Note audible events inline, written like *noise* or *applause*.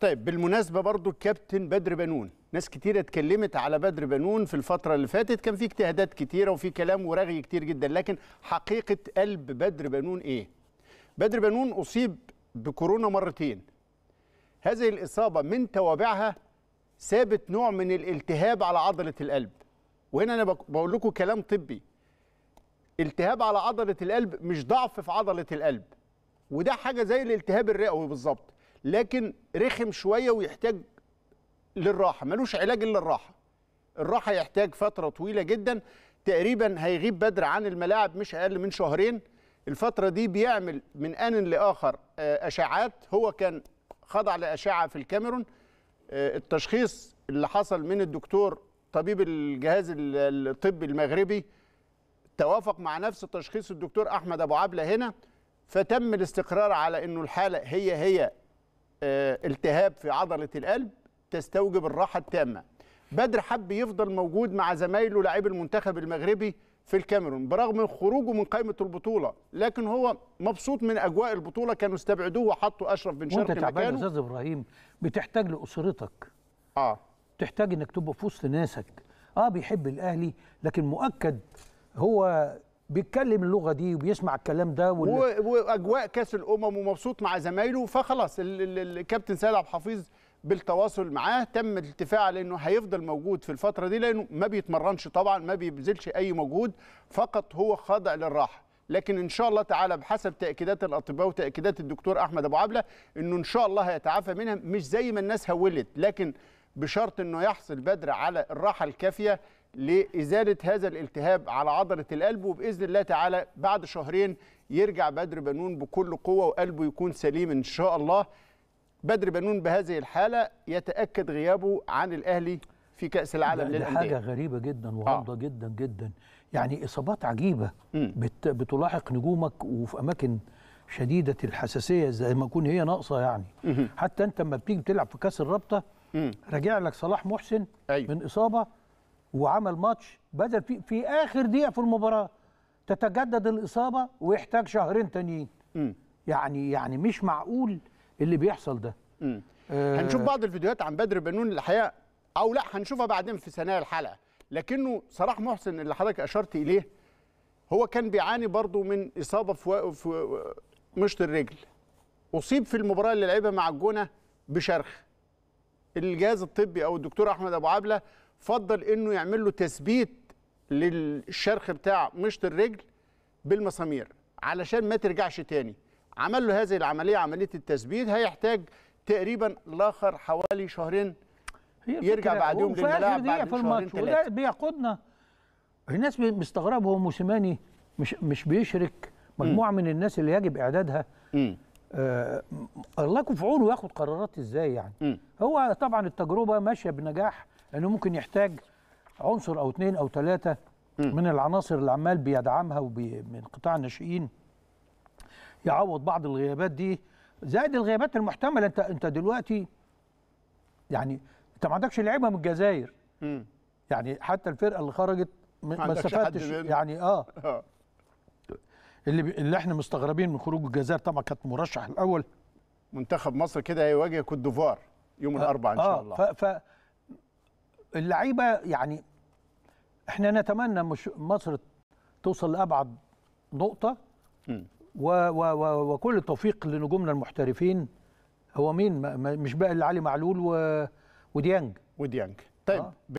طيب بالمناسبة برضو الكابتن بدر بنون ناس كتيرة اتكلمت على بدر بنون في الفترة اللي فاتت كان في اجتهادات كتيرة وفي كلام ورغي كتير جدا لكن حقيقة قلب بدر بنون ايه بدر بنون أصيب بكورونا مرتين هذه الإصابة من توابعها سابت نوع من الالتهاب على عضلة القلب وهنا أنا بقول لكم كلام طبي التهاب على عضلة القلب مش ضعف في عضلة القلب وده حاجة زي الالتهاب الرئوي بالظبط لكن رخم شويه ويحتاج للراحه ملوش علاج الا الراحه الراحه يحتاج فتره طويله جدا تقريبا هيغيب بدر عن الملاعب مش اقل من شهرين الفتره دي بيعمل من ان لاخر آه، اشاعات هو كان خضع لاشعه في الكاميرون آه، التشخيص اللي حصل من الدكتور طبيب الجهاز الطبي المغربي توافق مع نفس تشخيص الدكتور احمد ابو عبله هنا فتم الاستقرار على انه الحاله هي هي آه، التهاب في عضله القلب تستوجب الراحه التامه بدر حب يفضل موجود مع زمايله لاعب المنتخب المغربي في الكاميرون برغم خروجه من قائمه البطوله لكن هو مبسوط من اجواء البطوله كانوا استبعدوه وحطوا اشرف بن شرقي مكانه تعبان يا استاذ ابراهيم بتحتاج لاسرتك اه تحتاج انك تبقى في وسط ناسك اه بيحب الاهلي لكن مؤكد هو بيتكلم اللغه دي وبيسمع الكلام ده وال... واجواء كاس الامم ومبسوط مع زمايله فخلاص الكابتن سيد عبد الحفيظ بالتواصل معاه تم الاتفاق على انه هيفضل موجود في الفتره دي لانه ما بيتمرنش طبعا ما بيبذلش اي مجهود فقط هو خاضع للراحه لكن ان شاء الله تعالى بحسب تاكيدات الاطباء وتاكيدات الدكتور احمد ابو عبله انه ان شاء الله هيتعافى منها مش زي ما الناس هولت لكن بشرط انه يحصل بدر على الراحه الكافيه لإزالة هذا الالتهاب على عضلة القلب وبإذن الله تعالى بعد شهرين يرجع بدر بنون بكل قوة وقلبه يكون سليم إن شاء الله بدر بنون بهذه الحالة يتأكد غيابه عن الأهلي في كأس العالم للأندية حاجة غريبة جدا وغامضة آه. جدا جدا يعني إصابات عجيبة بت بتلاحق نجومك وفي أماكن شديدة الحساسية زي ما تكون هي ناقصة يعني حتى أنت لما بتيجي بتلعب في كأس الرابطة راجع لك صلاح محسن أيوه. من إصابة وعمل ماتش بدل في, في اخر دقيقه في المباراه تتجدد الاصابه ويحتاج شهرين تانيين يعني يعني مش معقول اللي بيحصل ده آه هنشوف بعض الفيديوهات عن بدر بنون الحقيقه او لا هنشوفها بعدين في ثنايا الحلقه لكنه صلاح محسن اللي حضرتك اشرت اليه هو كان بيعاني برضه من اصابه في, في مشط الرجل اصيب في المباراه اللي لعبها مع الجونه بشرخ الجهاز الطبي او الدكتور احمد ابو عبله فضل انه يعمل له تثبيت للشرخ بتاع مشط الرجل بالمسامير علشان ما ترجعش تاني عمل له هذه العمليه عمليه التثبيت هيحتاج تقريبا لاخر حوالي شهرين يرجع بعدهم للملاعب بعد شهرين الماتش وده بيقودنا الناس مستغرب هو موسيماني مش مش بيشرك مجموعه من الناس اللي يجب اعدادها آه الله يكون في عونه ياخد قرارات ازاي يعني م. هو طبعا التجربه ماشيه بنجاح لانه ممكن يحتاج عنصر او اثنين او ثلاثه من العناصر اللي عمال بيدعمها وبي من قطاع الناشئين يعوض بعض الغيابات دي زائد الغيابات المحتمله انت انت دلوقتي يعني انت ما عندكش لعيبه من الجزائر يعني حتى الفرقه اللي خرجت ما استفادتش يعني اه, *laughs* آه. اللي اللي احنا مستغربين من خروج الجزائر طبعا كانت مرشح الاول منتخب مصر كده هيواجه كوت ديفوار يوم آه الاربعاء ان شاء آه الله آه اللعيبه يعني احنا نتمنى مش مصر توصل لابعد نقطه و و و وكل التوفيق لنجومنا المحترفين هو مين مش بقى اللي علي معلول و... وديانج وديانج طيب آه.